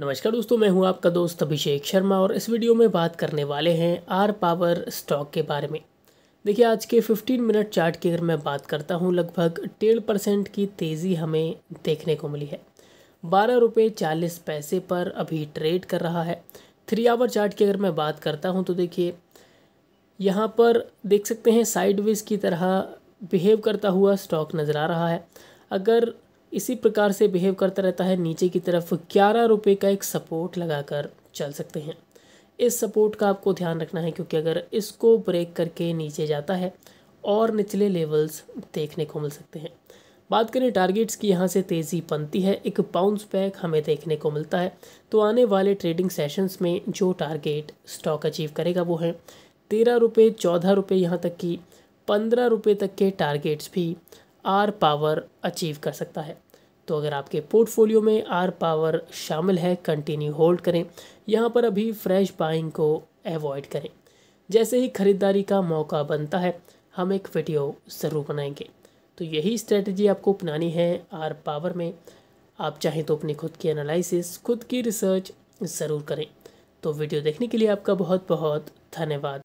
नमस्कार दोस्तों मैं हूं आपका दोस्त अभिषेक शर्मा और इस वीडियो में बात करने वाले हैं आर पावर स्टॉक के बारे में देखिए आज के 15 मिनट चार्ट की अगर मैं बात करता हूं लगभग डेढ़ परसेंट की तेज़ी हमें देखने को मिली है बारह रुपये चालीस पैसे पर अभी ट्रेड कर रहा है थ्री आवर चार्ट की अगर मैं बात करता हूँ तो देखिए यहाँ पर देख सकते हैं साइडवेज की तरह बिहेव करता हुआ स्टॉक नज़र आ रहा है अगर इसी प्रकार से बिहेव करता रहता है नीचे की तरफ ग्यारह रुपये का एक सपोर्ट लगाकर चल सकते हैं इस सपोर्ट का आपको ध्यान रखना है क्योंकि अगर इसको ब्रेक करके नीचे जाता है और निचले लेवल्स देखने को मिल सकते हैं बात करें टारगेट्स की यहाँ से तेज़ी बनती है एक बाउंस बैक हमें देखने को मिलता है तो आने वाले ट्रेडिंग सेशंस में जो टारगेट स्टॉक अचीव करेगा वो है तेरह रुपये चौदह रुपये यहाँ तक कि पंद्रह रुपये तक के टारगेट्स भी आर पावर अचीव कर सकता है तो अगर आपके पोर्टफोलियो में आर पावर शामिल है कंटिन्यू होल्ड करें यहाँ पर अभी फ्रेश बाइंग को एवॉइड करें जैसे ही ख़रीदारी का मौका बनता है हम एक वीडियो ज़रूर बनाएंगे तो यही स्ट्रेटजी आपको अपनानी है आर पावर में आप चाहें तो अपनी खुद की एनालिसिस खुद की रिसर्च ज़रूर करें तो वीडियो देखने के लिए आपका बहुत बहुत धन्यवाद